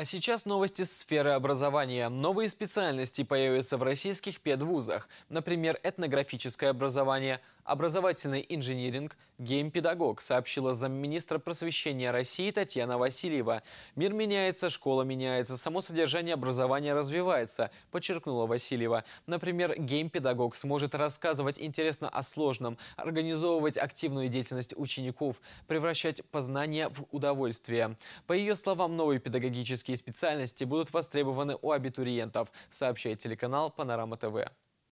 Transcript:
А сейчас новости сферы образования. Новые специальности появятся в российских педвузах, например, этнографическое образование – образовательный инжиниринг, геймпедагог, сообщила замминистра просвещения России Татьяна Васильева. Мир меняется, школа меняется, само содержание образования развивается, подчеркнула Васильева. Например, геймпедагог сможет рассказывать интересно о сложном, организовывать активную деятельность учеников, превращать познание в удовольствие. По ее словам, новые педагогические специальности будут востребованы у абитуриентов, сообщает телеканал «Панорама ТВ».